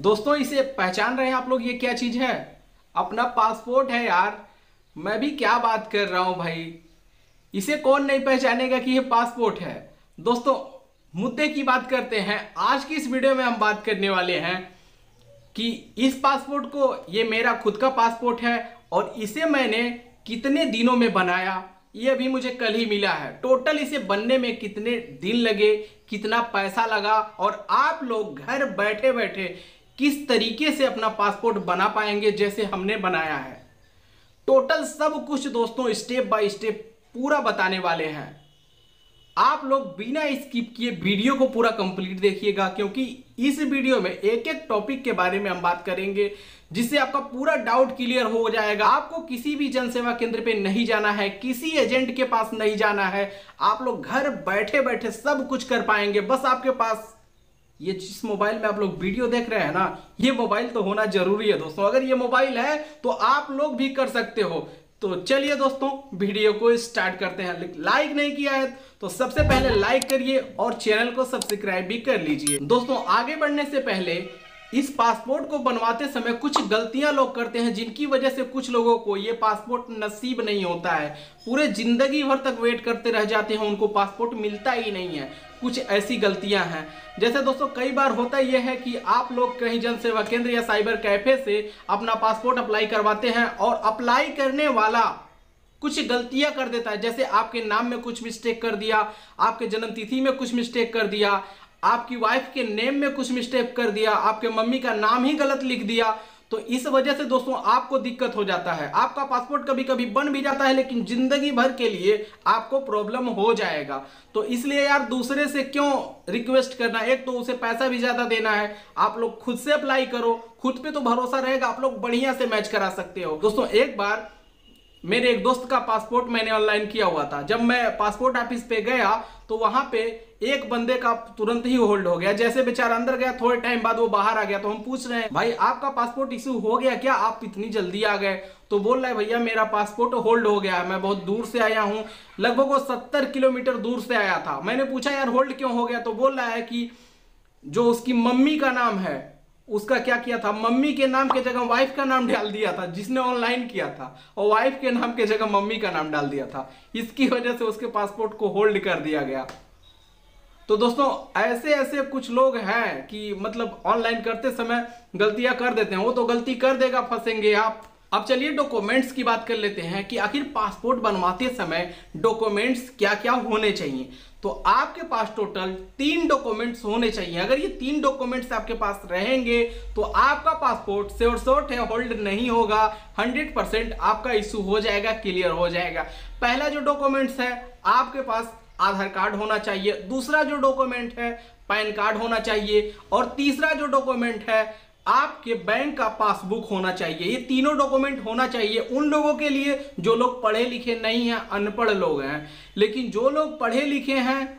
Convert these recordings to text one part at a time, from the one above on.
दोस्तों इसे पहचान रहे हैं आप लोग ये क्या चीज़ है अपना पासपोर्ट है यार मैं भी क्या बात कर रहा हूँ भाई इसे कौन नहीं पहचानेगा कि ये पासपोर्ट है दोस्तों मुद्दे की बात करते हैं आज की इस वीडियो में हम बात करने वाले हैं कि इस पासपोर्ट को ये मेरा खुद का पासपोर्ट है और इसे मैंने कितने दिनों में बनाया ये अभी मुझे कल ही मिला है टोटल इसे बनने में कितने दिन लगे कितना पैसा लगा और आप लोग घर बैठे बैठे किस तरीके से अपना पासपोर्ट बना पाएंगे जैसे हमने बनाया है टोटल सब कुछ दोस्तों स्टेप बाय स्टेप पूरा बताने वाले हैं आप लोग बिना स्किप किए वीडियो को पूरा कंप्लीट देखिएगा क्योंकि इस वीडियो में एक एक टॉपिक के बारे में हम बात करेंगे जिससे आपका पूरा डाउट क्लियर हो जाएगा आपको किसी भी जनसेवा केंद्र पे नहीं जाना है किसी एजेंट के पास नहीं जाना है आप लोग घर बैठे बैठे सब कुछ कर पाएंगे बस आपके पास ये जिस मोबाइल में आप लोग वीडियो देख रहे हैं ना ये मोबाइल तो होना जरूरी है दोस्तों अगर ये मोबाइल है तो आप लोग भी कर सकते हो तो चलिए दोस्तों वीडियो को स्टार्ट करते हैं लाइक नहीं किया है तो सबसे पहले लाइक करिए और चैनल को सब्सक्राइब भी कर लीजिए दोस्तों आगे बढ़ने से पहले इस पासपोर्ट को बनवाते समय कुछ गलतियां लोग करते हैं जिनकी वजह से कुछ लोगों को ये पासपोर्ट नसीब नहीं होता है पूरे जिंदगी भर तक वेट करते रह जाते हैं उनको पासपोर्ट मिलता ही नहीं है कुछ ऐसी गलतियां हैं जैसे दोस्तों कई बार होता यह है कि आप लोग कहीं जन सेवा केंद्र या साइबर कैफे से अपना पासपोर्ट अप्लाई करवाते हैं और अप्लाई करने वाला कुछ गलतियां कर देता है जैसे आपके नाम में कुछ मिस्टेक कर दिया आपके जन्म तिथि में कुछ मिस्टेक कर दिया आपकी वाइफ के नेम में कुछ मिस्टेक कर दिया आपके मम्मी का नाम ही गलत लिख दिया तो इस वजह से दोस्तों आपको दिक्कत हो जाता है आपका पासपोर्ट कभी कभी बन भी जाता है लेकिन जिंदगी भर के लिए आपको प्रॉब्लम हो जाएगा तो इसलिए यार दूसरे से क्यों रिक्वेस्ट करना एक तो उसे पैसा भी ज्यादा देना है आप लोग खुद से अप्लाई करो खुद पे तो भरोसा रहेगा आप लोग बढ़िया से मैच करा सकते हो दोस्तों एक बार मेरे एक दोस्त का पासपोर्ट मैंने ऑनलाइन किया हुआ था जब मैं पासपोर्ट ऑफिस पे गया तो वहां पे एक बंदे का तुरंत ही होल्ड हो गया जैसे बेचारा अंदर गया थोड़े टाइम बाद वो बाहर आ गया तो हम पूछ रहे हैं भाई आपका पासपोर्ट इश्यू हो गया क्या आप इतनी जल्दी आ गए तो बोल रहा है भैया मेरा पासपोर्ट होल्ड हो गया मैं बहुत दूर से आया हूँ लगभग वो सत्तर किलोमीटर दूर से आया था मैंने पूछा यार होल्ड क्यों हो गया तो बोल रहा है कि जो उसकी मम्मी का नाम है उसका क्या किया था मम्मी के नाम के जगह वाइफ का नाम डाल दिया था जिसने ऑनलाइन किया था और वाइफ के नाम के जगह मम्मी का नाम डाल दिया था इसकी वजह से उसके पासपोर्ट को होल्ड कर दिया गया तो दोस्तों ऐसे ऐसे कुछ लोग हैं कि मतलब ऑनलाइन करते समय गलतियां कर देते हैं वो तो गलती कर देगा फंसेंगे आप अब चलिए डॉक्यूमेंट्स की बात कर लेते हैं कि आखिर पासपोर्ट बनवाते समय डॉक्यूमेंट्स क्या क्या होने चाहिए तो आपके पास टोटल तीन डॉक्यूमेंट्स होने चाहिए अगर ये तीन डॉक्यूमेंट्स आपके पास रहेंगे तो आपका पासपोर्ट सेवर शोर्ट है होल्ड नहीं होगा 100 परसेंट आपका इश्यू हो जाएगा क्लियर हो जाएगा पहला जो डॉक्यूमेंट्स है आपके पास आधार कार्ड होना चाहिए दूसरा जो डॉक्यूमेंट है पैन कार्ड होना चाहिए और तीसरा जो डॉक्यूमेंट है आपके बैंक का पासबुक होना चाहिए ये तीनों डॉक्यूमेंट होना चाहिए उन लोगों के लिए जो लोग पढ़े लिखे नहीं हैं अनपढ़ लोग हैं लेकिन जो लोग पढ़े लिखे हैं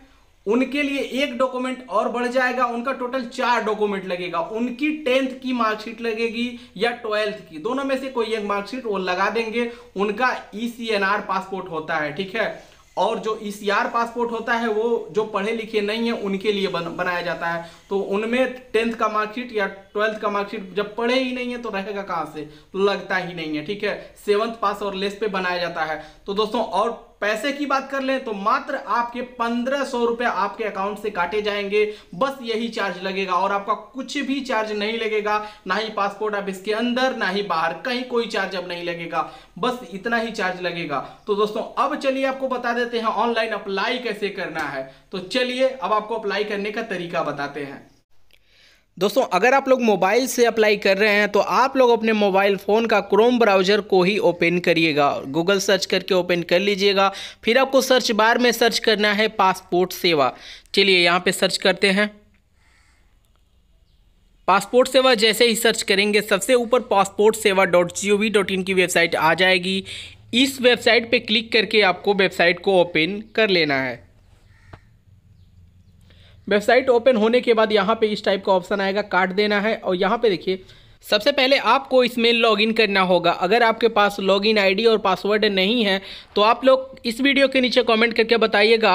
उनके लिए एक डॉक्यूमेंट और बढ़ जाएगा उनका टोटल चार डॉक्यूमेंट लगेगा उनकी टेंथ की मार्कशीट लगेगी या ट्वेल्थ की दोनों में से कोई एक मार्कशीट वो लगा देंगे उनका ई पासपोर्ट होता है ठीक है और जो ई e पासपोर्ट होता है वो जो पढ़े लिखे नहीं है उनके लिए बन, बनाया जाता है तो उनमें टेंथ का मार्कशीट या ट्वेल्थ का मार्कशीट जब पढ़े ही नहीं है तो रहेगा कहाँ से तो लगता ही नहीं है ठीक है सेवन्थ पास और लेस पे बनाया जाता है तो दोस्तों और पैसे की बात कर लें तो मात्र आपके पंद्रह सौ रुपए आपके अकाउंट से काटे जाएंगे बस यही चार्ज लगेगा और आपका कुछ भी चार्ज नहीं लगेगा ना ही पासपोर्ट ऑफिस के अंदर ना ही बाहर कहीं कोई चार्ज अब नहीं लगेगा बस इतना ही चार्ज लगेगा तो दोस्तों अब चलिए आपको बता देते हैं ऑनलाइन अप्लाई कैसे करना है तो चलिए अब आपको अप्लाई करने का तरीका बताते हैं दोस्तों अगर आप लोग मोबाइल से अप्लाई कर रहे हैं तो आप लोग अपने मोबाइल फ़ोन का क्रोम ब्राउज़र को ही ओपन करिएगा गूगल सर्च करके ओपन कर लीजिएगा फिर आपको सर्च बार में सर्च करना है पासपोर्ट सेवा चलिए यहाँ पे सर्च करते हैं पासपोर्ट सेवा जैसे ही सर्च करेंगे सबसे ऊपर passport Seva dot G O V dot in की वेबसाइट आ जाएगी इस वेबसाइट पर क्लिक करके आपको वेबसाइट को ओपन कर लेना है वेबसाइट ओपन होने के बाद यहाँ पे इस टाइप का ऑप्शन आएगा कार्ड देना है और यहाँ पे देखिए सबसे पहले आपको इसमें लॉगिन करना होगा अगर आपके पास लॉगिन आईडी और पासवर्ड नहीं है तो आप लोग इस वीडियो के नीचे कमेंट करके बताइएगा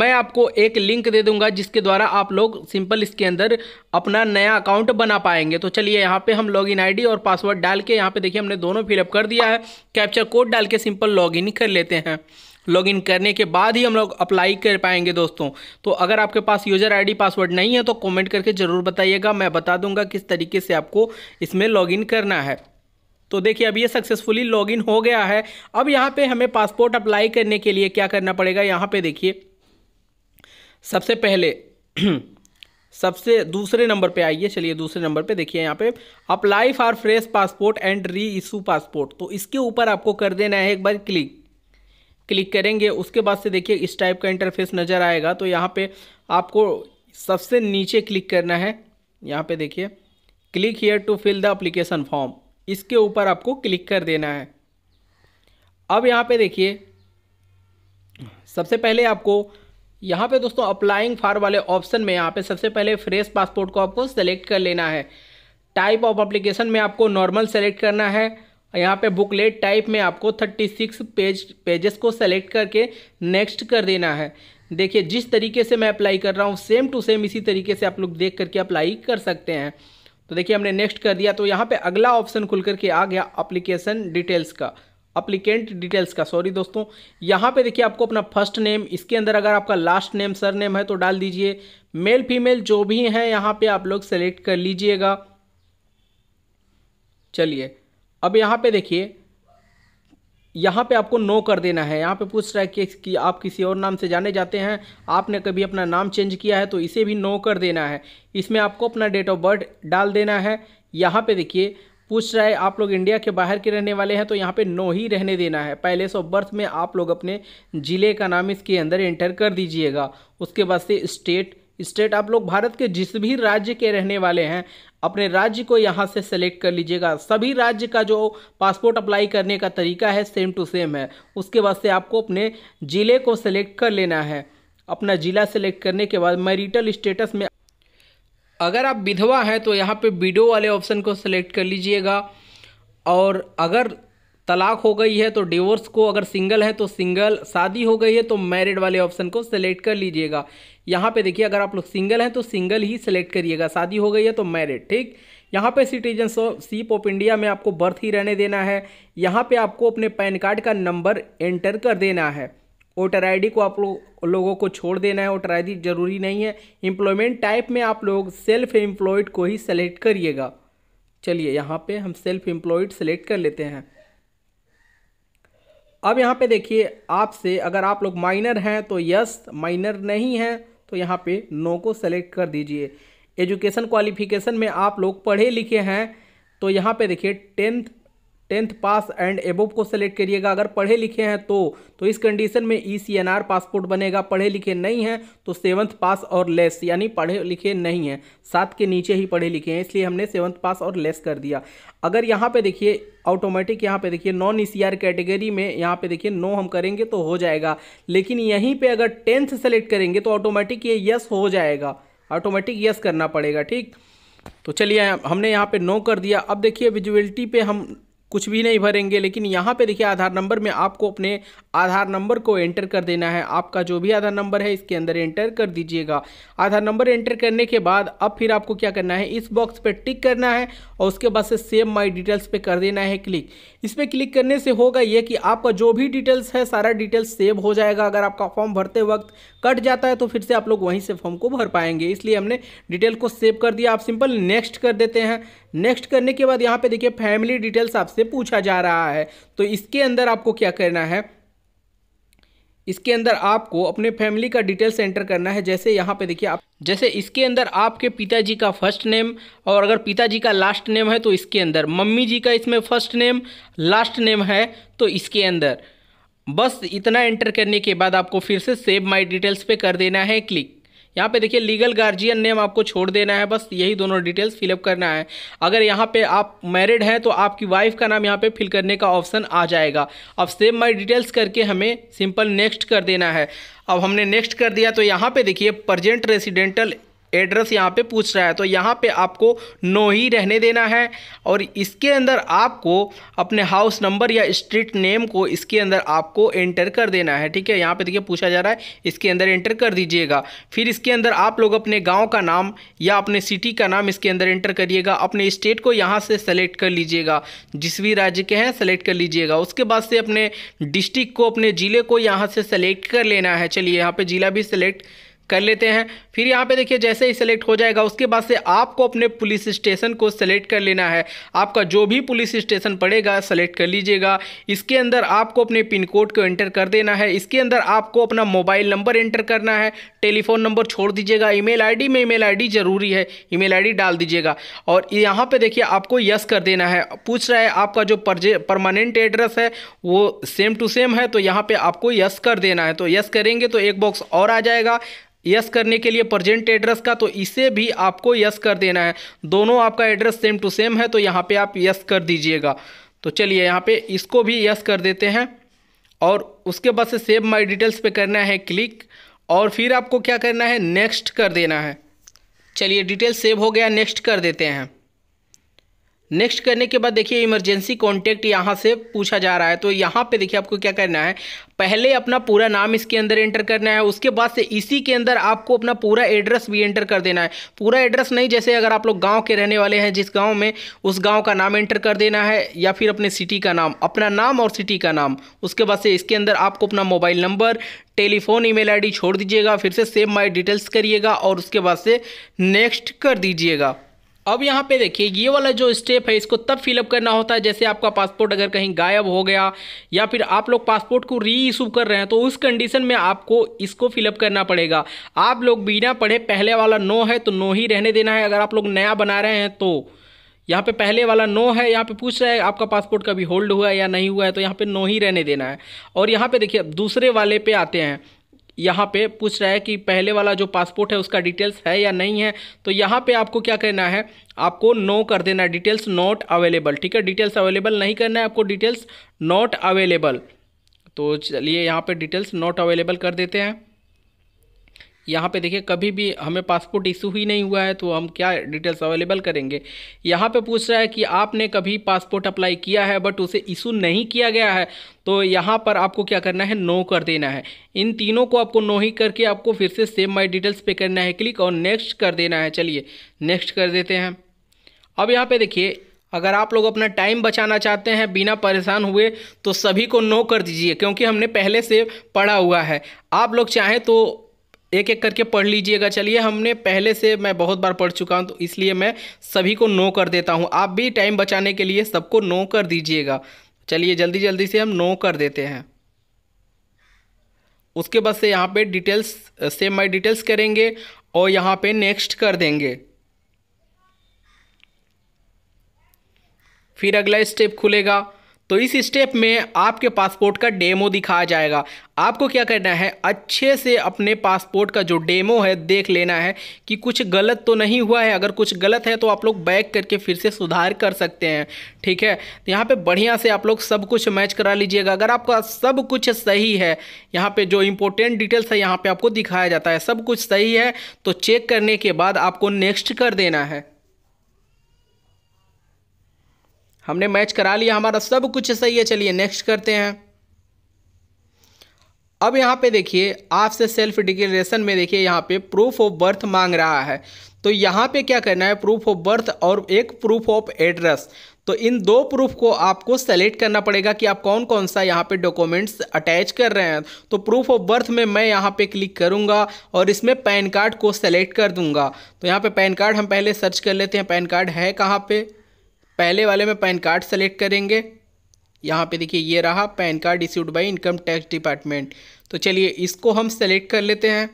मैं आपको एक लिंक दे दूंगा जिसके द्वारा आप लोग सिंपल इसके अंदर अपना नया अकाउंट बना पाएंगे तो चलिए यहाँ पे हम लॉगिन आईडी और पासवर्ड डाल के यहाँ पर देखिए हमने दोनों फिलअप कर दिया है कैप्चर कोड डाल के सिंपल लॉग कर लेते हैं लॉगिन करने के बाद ही हम लोग अप्लाई कर पाएंगे दोस्तों तो अगर आपके पास यूज़र आईडी पासवर्ड नहीं है तो कमेंट करके ज़रूर बताइएगा मैं बता दूंगा किस तरीके से आपको इसमें लॉगिन करना है तो देखिए अब ये सक्सेसफुली लॉगिन हो गया है अब यहाँ पे हमें पासपोर्ट अप्लाई करने के लिए क्या करना पड़ेगा यहाँ पे देखिए सबसे पहले सबसे दूसरे नंबर पे आइए चलिए दूसरे नंबर पे देखिए यहाँ पे apply for fresh passport and reissue passport तो इसके ऊपर आपको कर देना है एक बार क्लिक क्लिक करेंगे उसके बाद से देखिए इस टाइप का इंटरफेस नज़र आएगा तो यहाँ पे आपको सबसे नीचे क्लिक करना है यहाँ पे देखिए click here to fill the application form इसके ऊपर आपको क्लिक कर देना है अब यहाँ पे देखिए सबसे पहले आपको यहाँ पे दोस्तों अप्लाइंग फार वाले ऑप्शन में यहाँ पे सबसे पहले फ्रेश पासपोर्ट को आपको सेलेक्ट कर लेना है टाइप ऑफ अप्लीकेशन में आपको नॉर्मल सेलेक्ट करना है यहाँ पे बुकलेट टाइप में आपको थर्टी सिक्स पेज पेजेस को सेलेक्ट करके नेक्स्ट कर देना है देखिए जिस तरीके से मैं अप्लाई कर रहा हूँ सेम टू सेम इसी तरीके से आप लोग देख करके अप्लाई कर सकते हैं तो देखिए हमने नेक्स्ट कर दिया तो यहाँ पे अगला ऑप्शन खुल करके आ गया अप्लीकेशन डिटेल्स का अप्लीकेंट डिटेल्स का सॉरी दोस्तों यहाँ पे देखिए आपको अपना फर्स्ट नेम इसके अंदर अगर आपका लास्ट नेम सर नेम है तो डाल दीजिए मेल फीमेल जो भी हैं यहाँ पे आप लोग सेलेक्ट कर लीजिएगा चलिए अब यहाँ पे देखिए यहाँ पे आपको नो कर देना है यहाँ पे पूछ रहा है कि, कि आप किसी और नाम से जाने जाते हैं आपने कभी अपना नाम चेंज किया है तो इसे भी नो कर देना है इसमें आपको अपना डेट ऑफ बर्थ डाल देना है यहाँ पे देखिए पूछ रहा है आप लोग इंडिया के बाहर के रहने वाले हैं तो यहाँ पे नो ही रहने देना है पहले सौ बर्थ में आप लोग अपने ज़िले का नाम इसके अंदर एंटर कर दीजिएगा उसके बाद से स्टेट स्टेट आप लोग भारत के जिस भी राज्य के रहने वाले हैं अपने राज्य को यहाँ से सेलेक्ट कर लीजिएगा सभी राज्य का जो पासपोर्ट अप्लाई करने का तरीका है सेम टू सेम है उसके बाद से आपको अपने ज़िले को सेलेक्ट कर लेना है अपना ज़िला सेलेक्ट करने के बाद मैरिटल स्टेटस में अगर आप विधवा हैं तो यहाँ पे विडो वाले ऑप्शन को सेलेक्ट कर लीजिएगा और अगर तलाक हो गई है तो डिवोर्स को अगर सिंगल है तो सिंगल शादी हो गई है तो मैरिड वाले ऑप्शन को सिलेक्ट कर लीजिएगा यहाँ पे देखिए अगर आप लोग सिंगल हैं तो सिंगल ही सिलेक्ट करिएगा शादी हो गई है तो मैरिड ठीक यहाँ पे सिटीजनशिप ऑफ इंडिया में आपको बर्थ ही रहने देना है यहाँ पे आपको अपने पैन कार्ड का नंबर एंटर कर देना है वोटर आई को आप लो, लोगों को छोड़ देना है वोटर आई जरूरी नहीं है एम्प्लॉयमेंट टाइप में आप लोग सेल्फ एम्प्लॉयड को ही सेलेक्ट करिएगा चलिए यहाँ पर हम सेल्फ एम्प्लॉयड सेलेक्ट कर लेते हैं अब यहाँ पे देखिए आपसे अगर आप लोग माइनर हैं तो यस माइनर नहीं हैं तो यहाँ पे नो को सेलेक्ट कर दीजिए एजुकेशन क्वालिफिकेशन में आप लोग पढ़े लिखे हैं तो यहाँ पे देखिए tenth tenth pass and above को सेलेक्ट करिएगा अगर पढ़े लिखे हैं तो तो इस कंडीशन में E C N R passport बनेगा पढ़े लिखे नहीं हैं तो सेवन्थ पास और लेस यानी पढ़े लिखे नहीं हैं सात के नीचे ही पढ़े लिखे हैं इसलिए हमने सेवन्थ पास और लेस कर दिया अगर यहाँ पे देखिए ऑटोमेटिक यहाँ पे देखिए non E C R category में यहाँ पे देखिए नो हम करेंगे तो हो जाएगा लेकिन यहीं पर अगर टेंथ सेलेक्ट करेंगे तो ऑटोमेटिक ये यस हो जाएगा ऑटोमेटिक यस करना पड़ेगा ठीक तो चलिए हमने यहाँ पे नो कर दिया अब देखिए विजुअलिटी पे हम कुछ भी नहीं भरेंगे लेकिन यहाँ पे देखिए आधार नंबर में आपको अपने आधार नंबर को एंटर कर देना है आपका जो भी आधार नंबर है इसके अंदर एंटर कर दीजिएगा आधार नंबर एंटर करने के बाद अब फिर आपको क्या करना है इस बॉक्स पर टिक करना है और उसके बाद से सेव माई डिटेल्स पे कर देना है क्लिक इस पर क्लिक करने से होगा ये कि आपका जो भी डिटेल्स है सारा डिटेल्स सेव हो जाएगा अगर आपका फॉर्म भरते वक्त कट जाता है तो फिर से आप लोग वहीं से फॉर्म को भर पाएंगे इसलिए हमने डिटेल को सेव कर दिया आप सिंपल नेक्स्ट कर देते हैं नेक्स्ट करने के बाद यहाँ पे देखिए फैमिली डिटेल्स आपसे पूछा जा रहा है तो इसके अंदर आपको क्या करना है इसके अंदर आपको अपने फैमिली का डिटेल्स एंटर करना है जैसे यहाँ पे देखिए आप जैसे इसके अंदर आपके पिताजी का फर्स्ट नेम और अगर पिताजी का लास्ट नेम है तो इसके अंदर मम्मी जी का इसमें फर्स्ट नेम लास्ट नेम है तो इसके अंदर बस इतना एंटर करने के बाद आपको फिर से सेव माई डिटेल्स पे कर देना है क्लिक यहाँ पे देखिए लीगल गार्जियन नेम आपको छोड़ देना है बस यही दोनों डिटेल्स फिलअप करना है अगर यहाँ पे आप मैरिड हैं तो आपकी वाइफ का नाम यहाँ पे फिल करने का ऑप्शन आ जाएगा अब सेव माई डिटेल्स करके हमें सिंपल नेक्स्ट कर देना है अब हमने नेक्स्ट कर दिया तो यहाँ पे देखिए प्रजेंट रेसिडेंटल एड्रेस यहाँ पे पूछ रहा है तो यहाँ पे आपको नो ही रहने देना है और इसके अंदर आपको अपने हाउस नंबर या स्ट्रीट नेम को इसके अंदर आपको एंटर कर देना है ठीक है यहाँ पे देखिए पूछा जा रहा है इसके अंदर एंटर कर दीजिएगा फिर इसके अंदर आप लोग अपने गाँव का नाम या अपने सिटी का नाम इसके अंदर एंटर करिएगा अपने स्टेट को यहाँ से सेलेक्ट कर लीजिएगा जिस भी राज्य के हैं सेलेक्ट कर लीजिएगा उसके बाद से अपने डिस्ट्रिक्ट को अपने ज़िले को यहाँ से सेलेक्ट कर लेना है चलिए यहाँ पर ज़िला भी सेलेक्ट कर लेते हैं फिर यहाँ पे देखिए जैसे ही सेलेक्ट हो जाएगा उसके बाद से आपको अपने पुलिस स्टेशन को सेलेक्ट कर लेना है आपका जो भी पुलिस स्टेशन पड़ेगा सेलेक्ट कर लीजिएगा इसके अंदर आपको अपने पिन कोड को एंटर कर देना है इसके अंदर आपको अपना मोबाइल नंबर एंटर करना है टेलीफोन नंबर छोड़ दीजिएगा ई मेल में ई मेल ज़रूरी है ई मेल डाल दीजिएगा और यहाँ पर देखिए आपको यस कर देना है पूछ रहा है आपका जो परमानेंट एड्रेस है वो सेम टू सेम है तो यहाँ पर आपको यस कर देना है तो यस करेंगे तो एक बॉक्स और आ जाएगा यस करने के लिए प्रजेंट एड्रेस का तो इसे भी आपको यस कर देना है दोनों आपका एड्रेस सेम टू सेम है तो यहाँ पे आप यस कर दीजिएगा तो चलिए यहाँ पे इसको भी यस कर देते हैं और उसके बाद से सेव माय डिटेल्स पे करना है क्लिक और फिर आपको क्या करना है नेक्स्ट कर देना है चलिए डिटेल सेव हो गया नेक्स्ट कर देते हैं नेक्स्ट करने के बाद देखिए इमरजेंसी कॉन्टैक्ट यहाँ से पूछा जा रहा है तो यहाँ पे देखिए आपको क्या करना है पहले अपना पूरा नाम इसके अंदर एंटर करना है उसके बाद से इसी के अंदर आपको अपना पूरा एड्रेस भी एंटर कर देना है पूरा एड्रेस नहीं जैसे अगर आप लोग गांव के रहने वाले हैं जिस गांव में उस गांव का नाम एंटर कर देना है या फिर अपने सिटी का नाम अपना नाम और सिटी का नाम उसके बाद से इसके अंदर आपको अपना mobile number telephone email छोड़ दीजिएगा फिर से सेव माई डिटेल्स करिएगा और उसके बाद से नेक्स्ट कर दीजिएगा अब यहाँ पे देखिए ये वाला जो स्टेप है इसको तब फिलअप करना होता है जैसे आपका पासपोर्ट अगर कहीं गायब हो गया या फिर आप लोग पासपोर्ट को री इशू कर रहे हैं तो उस कंडीशन में आपको इसको फिलअप करना पड़ेगा आप लोग बिना पढ़े पहले वाला नो है तो नो ही रहने देना है अगर आप लोग नया बना रहे हैं तो यहाँ पे पहले वाला नो है यहाँ पे पूछ रहा है आपका पासपोर्ट कभी होल्ड हुआ है या नहीं हुआ है तो यहाँ पे नो ही रहने देना है और यहाँ पे देखिए दूसरे वाले पे आते हैं यहाँ पे पूछ रहा है कि पहले वाला जो पासपोर्ट है उसका डिटेल्स है या नहीं है तो यहाँ पे आपको क्या करना है आपको नो कर देना है डिटेल्स नॉट अवेलेबल ठीक है डिटेल्स अवेलेबल नहीं करना है आपको डिटेल्स नॉट अवेलेबल तो चलिए यहाँ पे डिटेल्स नॉट अवेलेबल कर देते हैं यहाँ पे देखिए कभी भी हमें पासपोर्ट इशू ही नहीं हुआ है तो हम क्या डिटेल्स अवेलेबल करेंगे यहाँ पे पूछ रहा है कि आपने कभी पासपोर्ट अप्लाई किया है बट उसे इशू नहीं किया गया है तो यहाँ पर आपको क्या करना है नो कर देना है इन तीनों को आपको नो ही करके आपको फिर से सेव माई डिटेल्स पे करना है क्लिक और नेक्स्ट कर देना है चलिए नेक्स्ट कर देते हैं अब यहाँ पर देखिए अगर आप लोग अपना टाइम बचाना चाहते हैं बिना परेशान हुए तो सभी को नो कर दीजिए क्योंकि हमने पहले से पढ़ा हुआ है आप लोग चाहें तो एक एक करके पढ़ लीजिएगा चलिए हमने पहले से मैं बहुत बार पढ़ चुका हूँ तो इसलिए मैं सभी को नो कर देता हूँ आप भी टाइम बचाने के लिए सबको नो कर दीजिएगा चलिए जल्दी जल्दी से हम नो कर देते हैं उसके बाद से यहाँ पे डिटेल्स सेम माय डिटेल्स करेंगे और यहाँ पे नेक्स्ट कर देंगे फिर अगला स्टेप खुलेगा तो इस स्टेप में आपके पासपोर्ट का डेमो दिखाया जाएगा आपको क्या करना है अच्छे से अपने पासपोर्ट का जो डेमो है देख लेना है कि कुछ गलत तो नहीं हुआ है अगर कुछ गलत है तो आप लोग बैक करके फिर से सुधार कर सकते हैं ठीक है तो यहाँ पे बढ़िया से आप लोग सब कुछ मैच करा लीजिएगा अगर आपका सब कुछ सही है यहाँ पे जो इम्पोर्टेंट डिटेल्स है यहाँ पे आपको दिखाया जाता है सब कुछ सही है तो चेक करने के बाद आपको नेक्स्ट कर देना है हमने मैच करा लिया हमारा सब कुछ सही है चलिए नेक्स्ट करते हैं अब यहाँ पे देखिए आपसे सेल्फ डिक्लेरेशन में देखिए यहाँ पे प्रूफ ऑफ बर्थ मांग रहा है तो यहाँ पे क्या करना है प्रूफ ऑफ बर्थ और एक प्रूफ ऑफ एड्रेस तो इन दो प्रूफ को आपको सेलेक्ट करना पड़ेगा कि आप कौन कौन सा यहाँ पे डॉक्यूमेंट्स अटैच कर रहे हैं तो प्रूफ ऑफ बर्थ में मैं यहाँ पे क्लिक करूँगा और इसमें पैन कार्ड को सेलेक्ट कर दूंगा तो यहाँ पे पैन कार्ड हम पहले सर्च कर लेते हैं पैन कार्ड है कहाँ पर पहले वाले में पैन कार्ड सेलेक्ट करेंगे यहाँ पे देखिए ये रहा PAN card issued by income tax department तो चलिए इसको हम सेलेक्ट कर लेते हैं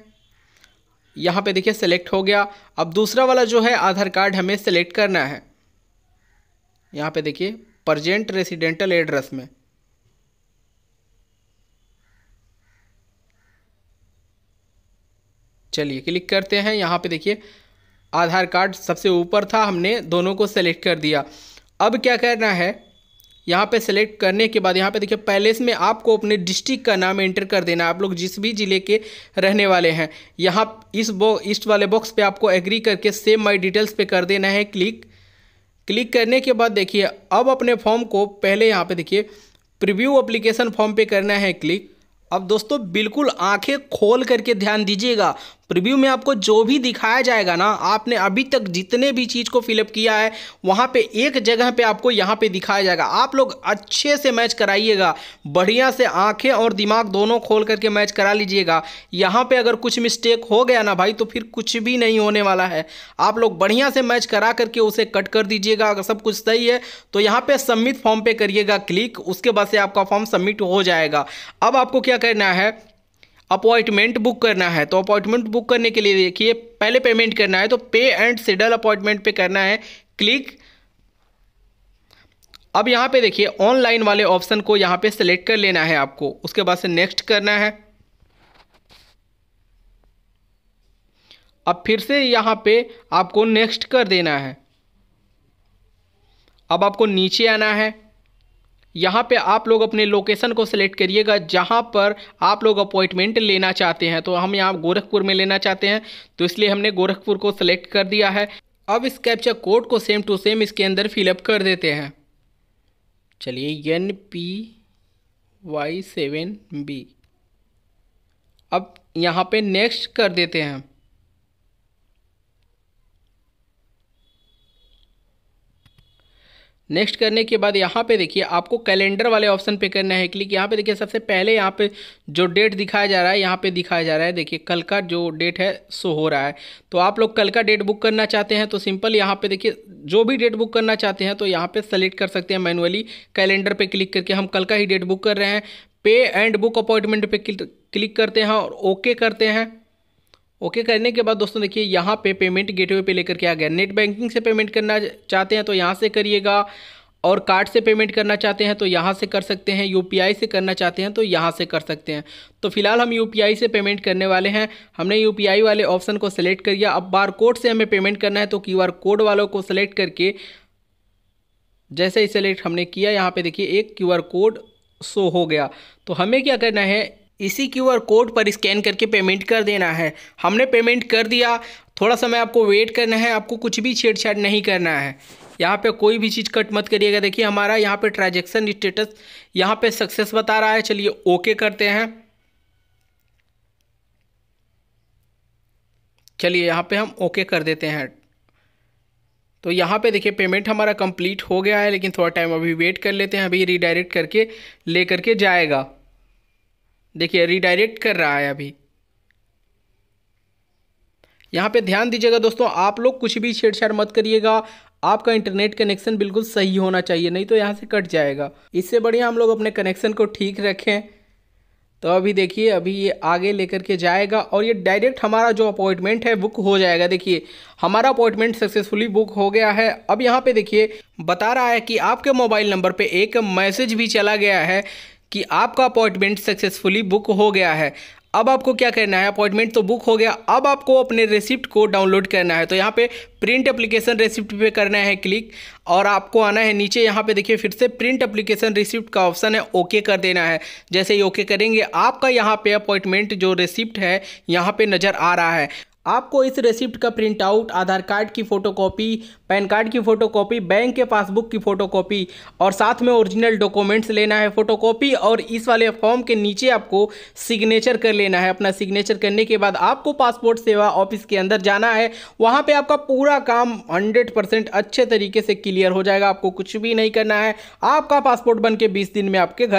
यहाँ पे देखिए सेलेक्ट हो गया अब दूसरा वाला जो है आधार कार्ड हमें सेलेक्ट करना है यहाँ पे देखिए प्रजेंट रेसिडेंटल एड्रेस में चलिए क्लिक करते हैं यहाँ पे देखिए आधार कार्ड सबसे ऊपर था हमने दोनों को सेलेक्ट कर दिया अब क्या करना है यहाँ पे सेलेक्ट करने के बाद यहाँ पे देखिए पैलेस में आपको अपने डिस्ट्रिक्ट का नाम एंटर कर देना आप लोग जिस भी ज़िले के रहने वाले हैं यहाँ इस बो इस वाले बॉक्स पे आपको एग्री करके सेव माई डिटेल्स पे कर देना है क्लिक क्लिक करने के बाद देखिए अब अपने फॉर्म को पहले यहाँ पे देखिए प्रिव्यू अप्लीकेशन फॉर्म पर करना है क्लिक अब दोस्तों बिल्कुल आँखें खोल करके ध्यान दीजिएगा प्रीव्यू में आपको जो भी दिखाया जाएगा ना आपने अभी तक जितने भी चीज़ को फिलअप किया है वहाँ पे एक जगह पे आपको यहाँ पे दिखाया जाएगा आप लोग अच्छे से मैच कराइएगा बढ़िया से आंखें और दिमाग दोनों खोल करके मैच करा लीजिएगा यहाँ पे अगर कुछ मिस्टेक हो गया ना भाई तो फिर कुछ भी नहीं होने वाला है आप लोग बढ़िया से मैच करा करके उसे कट कर दीजिएगा अगर सब कुछ सही है तो यहाँ पर सबमिट फॉर्म पर करिएगा क्लिक उसके बाद से आपका फॉर्म सबमिट हो जाएगा अब आपको क्या करना है अपॉइंटमेंट बुक करना है तो अपॉइंटमेंट बुक करने के लिए देखिए पहले पेमेंट करना है तो पे एंड सेडल अपॉइंटमेंट पे करना है क्लिक अब यहाँ पे देखिए ऑनलाइन वाले ऑप्शन को यहाँ पे सेलेक्ट कर लेना है आपको उसके बाद से नेक्स्ट करना है अब फिर से यहाँ पे आपको नेक्स्ट कर देना है अब आपको नीचे आना है यहाँ पे आप लोग अपने लोकेशन को सिलेक्ट करिएगा जहाँ पर आप लोग अपॉइंटमेंट लेना चाहते हैं तो हम यहाँ गोरखपुर में लेना चाहते हैं तो इसलिए हमने गोरखपुर को सिलेक्ट कर दिया है अब इस कैप्चर कोड को सेम टू सेम इसके अंदर फिलअप कर देते हैं चलिए N P Y seven B अब यहाँ पे नेक्स्ट कर देते हैं नेक्स्ट करने के बाद यहाँ पे देखिए आपको कैलेंडर वाले ऑप्शन पे करना है क्लिक यहाँ पे देखिए सबसे पहले यहाँ पे जो डेट दिखाया जा रहा है यहाँ पे दिखाया जा रहा है देखिए कल का जो डेट है सो हो रहा है तो आप लोग कल का डेट बुक करना चाहते हैं तो सिंपल यहाँ पे देखिए जो भी डेट बुक करना चाहते हैं तो यहाँ पर सेलेक्ट कर सकते हैं मैनुअली कैलेंडर पर क्लिक करके हम कल का ही डेट बुक कर रहे हैं पे एंड बुक अपॉइंटमेंट पर क्लिक करते हैं और ओके करते हैं ओके okay, करने के बाद दोस्तों देखिए यहाँ पे पेमेंट गेटवे पे लेकर के आ गया नेट बैंकिंग से पेमेंट करना चाहते हैं तो यहाँ से करिएगा और कार्ड से पेमेंट करना चाहते हैं तो यहाँ से कर सकते हैं यूपीआई से करना चाहते हैं तो यहाँ से कर सकते हैं तो फिलहाल हम यूपीआई से पेमेंट करने वाले हैं हमने यूपीआई वाले ऑप्शन को सेलेक्ट कर लिया अब बार कोड से हमें पेमेंट करना है तो क्यू कोड वालों को सेलेक्ट करके जैसे ही सेलेक्ट हमने किया यहाँ पर देखिए एक क्यू कोड शो हो गया तो हमें क्या करना है इसी क्यू आर कोड पर स्कैन करके पेमेंट कर देना है हमने पेमेंट कर दिया थोड़ा समय आपको वेट करना है आपको कुछ भी छेड़छाड़ नहीं करना है यहाँ पे कोई भी चीज़ कट मत करिएगा देखिए हमारा यहाँ पे ट्रांजेक्शन स्टेटस यहाँ पे सक्सेस बता रहा है चलिए ओके करते हैं चलिए यहाँ पे हम ओके कर देते हैं तो यहाँ पे देखिए पेमेंट हमारा कंप्लीट हो गया है लेकिन थोड़ा टाइम अभी वेट कर लेते हैं अभी रिडायरेक्ट करके ले करके जाएगा देखिए रिडायरेक्ट कर रहा है अभी यहाँ पे ध्यान दीजिएगा दोस्तों आप लोग कुछ भी छेड़छाड़ मत करिएगा आपका इंटरनेट कनेक्शन बिल्कुल सही होना चाहिए नहीं तो यहाँ से कट जाएगा इससे बढ़िया हम लोग अपने कनेक्शन को ठीक रखें तो अभी देखिए अभी ये आगे लेकर के जाएगा और ये डायरेक्ट हमारा जो अपॉइंटमेंट है बुक हो जाएगा देखिए हमारा अपॉइंटमेंट सक्सेसफुली बुक हो गया है अब यहाँ पे देखिए बता रहा है कि आपके मोबाइल नंबर पे एक मैसेज भी चला गया है कि आपका अपॉइंटमेंट सक्सेसफुली बुक हो गया है अब आपको क्या करना है अपॉइंटमेंट तो बुक हो गया अब आपको अपने रिसिप्ट को डाउनलोड करना है तो यहाँ पे प्रिंट एप्लीकेशन रिसिप्ट पे करना है क्लिक और आपको आना है नीचे यहाँ पे देखिए फिर से प्रिंट एप्लीकेशन रिसिप्ट का ऑप्शन है ओके कर देना है जैसे ही ओके करेंगे आपका यहाँ पे अपॉइंटमेंट जो रिसिप्ट है यहाँ पे नज़र आ रहा है आपको इस रिसिप्ट का प्रिंट आउट आधार कार्ड की फ़ोटोकॉपी पैन कार्ड की फ़ोटोकॉपी बैंक के पासबुक की फ़ोटोकॉपी और साथ में ओरिजिनल डॉक्यूमेंट्स लेना है फ़ोटोकॉपी और इस वाले फॉर्म के नीचे आपको सिग्नेचर कर लेना है अपना सिग्नेचर करने के बाद आपको पासपोर्ट सेवा ऑफिस के अंदर जाना है वहाँ पर आपका पूरा काम हंड्रेड अच्छे तरीके से क्लियर हो जाएगा आपको कुछ भी नहीं करना है आपका पासपोर्ट बन के बीस दिन में आपके घर